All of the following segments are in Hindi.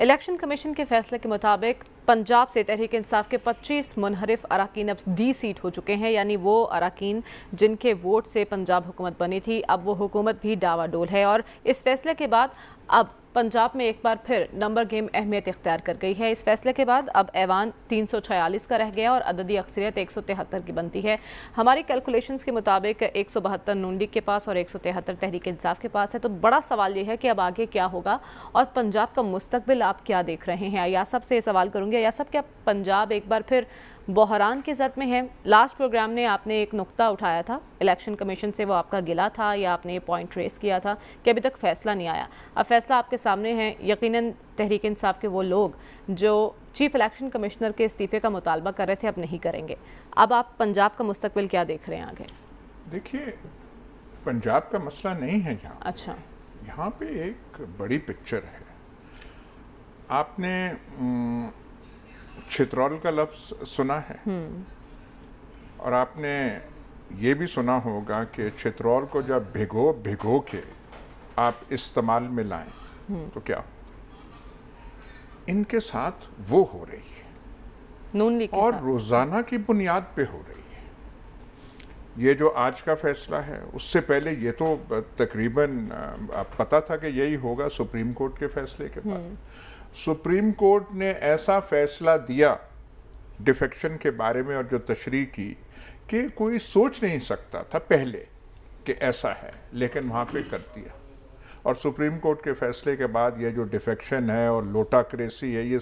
इलेक्शन कमीशन के फैसले के मुताबिक पंजाब से तहरीक इंसाफ के 25 मुनहरफ अरकान अब डी सीट हो चुके हैं यानी वो अरकान जिनके वोट से पंजाब हुकूमत बनी थी अब वो हुकूमत भी डावाडोल है और इस फैसले के बाद अब पंजाब में एक बार फिर नंबर गेम अहमियत इख्तियार कर गई है इस फैसले के बाद अब ऐवान 346 का रह गया और अददी अक्सरियत तिहत्तर की बनती है हमारी कैलकुलेशंस के मुताबिक एक सौ बहत्तर नून लीग के पास और एक सौ तिहत्तर तहरीक इंसाफ के पास है तो बड़ा सवाल यह है कि अब आगे क्या होगा और पंजाब का मुस्तबिल आप क्या देख रहे हैं या से ये सवाल करूँगी या सब क्या पंजाब एक बार फिर बहरान की जद में है लास्ट प्रोग्राम ने आपने एक नुक्ता उठाया था इलेक्शन कमीशन से वो आपका गिला था या आपने ये पॉइंट रेस किया था कि अभी तक फ़ैसला नहीं आया अब फैसला आपके सामने है यकीनन तहरीक इंसाफ के वो लोग जो चीफ इलेक्शन कमिश्नर के इस्तीफ़े का मुतालबा कर रहे थे अब नहीं करेंगे अब आप पंजाब का मुस्तबिल क्या देख रहे हैं आगे देखिए पंजाब का मसला नहीं है यहाँ अच्छा यहाँ पे एक बड़ी पिक्चर है आपने छित्रौल का लफ्ज़ सुना है हम्म। और आपने ये भी सुना होगा कि छित्रौल को जब भिगो भिगो के आप इस्तेमाल में लाएं हम्म। तो क्या इनके साथ वो हो रही है नून और रोज़ाना की बुनियाद पे हो रही है ये जो आज का फैसला है उससे पहले ये तो तकरीबन पता था कि यही होगा सुप्रीम कोर्ट के फैसले के बाद हम्म। सुप्रीम कोर्ट ने ऐसा फैसला दिया डिफेक्शन के बारे में और जो तशरी की कि कोई सोच नहीं सकता था पहले कि ऐसा है लेकिन वहाँ पे कर दिया और सुप्रीम कोर्ट के फैसले के बाद ये जो डिफेक्शन है और लोटाक्रेसी है ये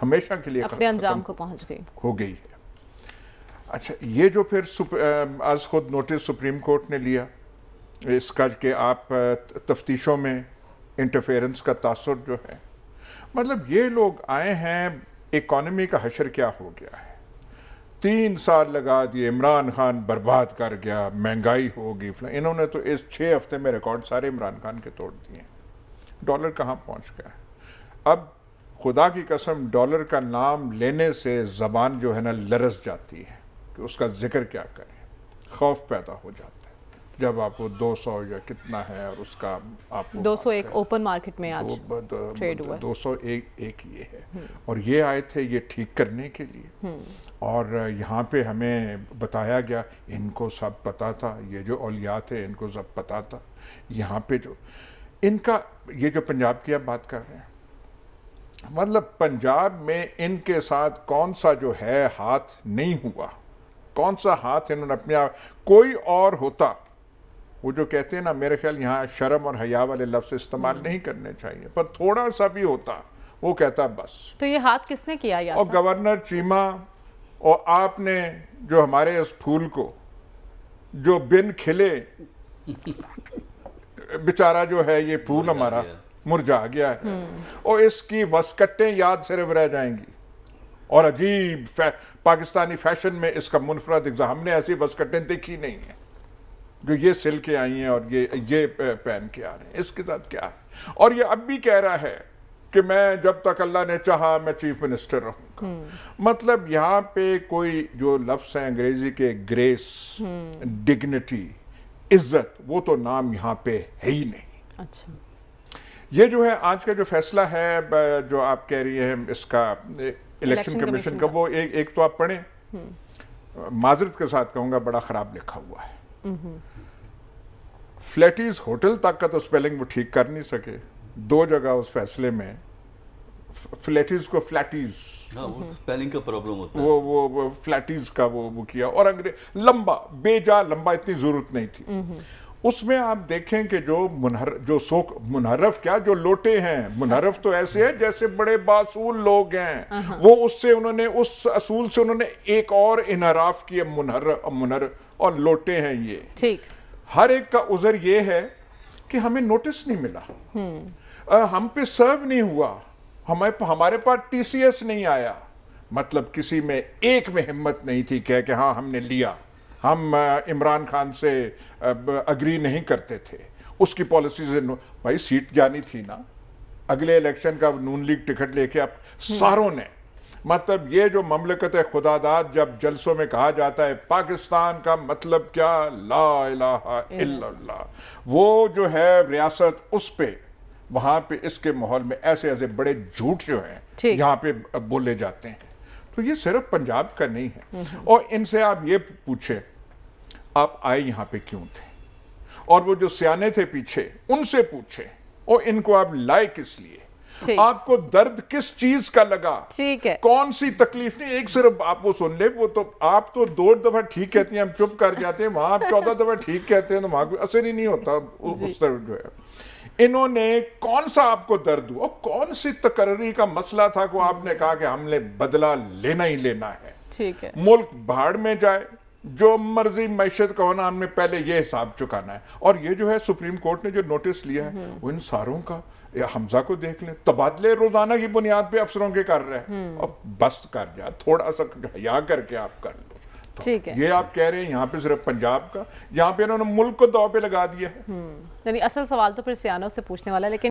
हमेशा के लिए अपने अंजाम को पहुंच गई हो गई है अच्छा ये जो फिर आज खुद नोटिस सुप्रीम कोर्ट ने लिया इसका कि आप तफ्तीशों में इंटरफेरेंस का तासर जो है मतलब ये लोग आए हैं इकॉनमी का हशर क्या हो गया है तीन साल लगा दिए इमरान खान बर्बाद कर गया महंगाई होगी फिलहाल इन्होंने तो इस छः हफ्ते में रिकॉर्ड सारे इमरान खान के तोड़ दिए डॉलर कहाँ पहुँच गया है अब खुदा की कसम डॉलर का नाम लेने से ज़बान जो है ना लरस जाती है कि उसका जिक्र क्या करें खौफ पैदा हो जाता है जब आपको 200 या कितना है और उसका सौ 201 ओपन मार्केट में आज ट्रेड हुआ 201 एक ये है हम्म। और ये आए थे ये ठीक करने के लिए हम्म। और यहाँ पे हमें बताया गया इनको सब पता था ये जो औलिया थे इनको सब पता था यहाँ पे जो इनका ये जो पंजाब की आप बात कर रहे हैं मतलब पंजाब में इनके साथ कौन सा जो है हाथ नहीं हुआ कौन सा हाथ इन्होंने अपने कोई और होता वो जो कहते हैं ना मेरे ख्याल यहाँ शर्म और हया वाले लफ्ज़ इस्तेमाल हम्म। नहीं करने चाहिए पर थोड़ा सा भी होता वो कहता बस तो ये हाथ किसने किया यासा? और गवर्नर चीमा और आपने जो हमारे इस फूल को जो बिन खिले बेचारा जो है ये फूल हमारा मुरझा गया है हम्म। और इसकी वस्कटें याद सिर्फ रह जाएंगी और अजीब फै, पाकिस्तानी फैशन में इसका मुनफरद एग्जाम हमने ऐसी बस्कटें देखी नहीं है जो ये सिल के आई हैं और ये ये पहन के आ रहे हैं इसके साथ क्या है और ये अब भी कह रहा है कि मैं जब तक अल्लाह ने चाहा मैं चीफ मिनिस्टर रहूंगा हम्म। मतलब यहाँ पे कोई जो लफ्स है अंग्रेजी के ग्रेस हम्म। डिग्निटी इज्जत वो तो नाम यहाँ पे है ही नहीं अच्छा ये जो है आज का जो फैसला है जो आप कह रही हैं इसका इलेक्शन कमीशन का वो एक एक तो आप पढ़े माजरत के साथ कहूंगा बड़ा ख़राब लिखा हुआ है फ्लैटीज हम्म। होटल तक का तो स्पेलिंग वो ठीक कर नहीं सके दो जगह उस फैसले में फ्लैटीज को फ्लैटीज हाँ, हम्म। स्पेलिंग का प्रॉब्लम होता है वो वो, वो फ्लैटीज का वो वो किया और अंग्रेज लंबा बेजा लंबा इतनी ज़रूरत नहीं थी हम्म। उसमें आप देखें कि जो मुनहर जो शोक मुनहरफ क्या जो लोटे हैं मुनहरफ तो ऐसे हैं जैसे बड़े बासूल लोग हैं हाँ, हाँ। वो उससे उन्होंने उस असूल से उन्होंने एक और इनहराफ किए मुनहर मुनहर और लोटे हैं ये ठीक हर एक का उजर ये है कि हमें नोटिस नहीं मिला हम्म। हम पे सर्व नहीं हुआ हमें हमारे पास टीसीएस नहीं आया मतलब किसी में एक में हिम्मत नहीं थी कह के हाँ हमने लिया हम इमरान खान से अग्री नहीं करते थे उसकी पॉलिसी से भाई सीट जानी थी ना अगले इलेक्शन का नून लीग टिकट लेके आप सारों ने मतलब ये जो ममलकत खुदादाद जब जलसों में कहा जाता है पाकिस्तान का मतलब क्या ला इलाहा इल्लल्लाह वो जो है रियासत उस पर वहाँ पे इसके माहौल में ऐसे ऐसे बड़े झूठ जो हैं यहाँ पे बोले जाते हैं तो ये सिर्फ पंजाब का नहीं है हम्म। और इनसे आप ये पूछे आप आए यहां पे क्यों थे और वो जो सियाने थे पीछे उनसे पूछे और इनको आप लाए किस लिए आपको दर्द किस चीज का लगा ठीक है कौन सी तकलीफ नहीं एक सिर्फ आप वो सुन ले वो तो आप तो दो दफा ठीक कहती हैं हम चुप कर जाते हैं वहां आप चौदह दफा ठीक कहते हैं तो वहां कोई असर ही नहीं होता उस तरह जो है इन्होंने कौन सा आपको दर्द हुआ कौन सी तकर्री का मसला था को आपने कहा कि हमने बदला लेना ही लेना है ठीक है मुल्क भाड़ में जाए जो मर्जी मैशत का होना पहले ये हिसाब चुकाना है और ये जो है सुप्रीम कोर्ट ने जो नोटिस लिया है हम्म। वो इन सारों का या हमजा को देख लें तबादले रोजाना की बुनियाद पे अफसरों के कर रहे हैं और हम्म। बस कर जा थोड़ा सा हया करके आप कर लो तो ठीक है ये आप कह रहे हैं यहाँ पे सिर्फ पंजाब का यहाँ पे इन्होंने मुल्क को दौ पे लगा दिया है हम्म। यानी असल सवाल तो फिर सियानों से पूछने वाला लेकिन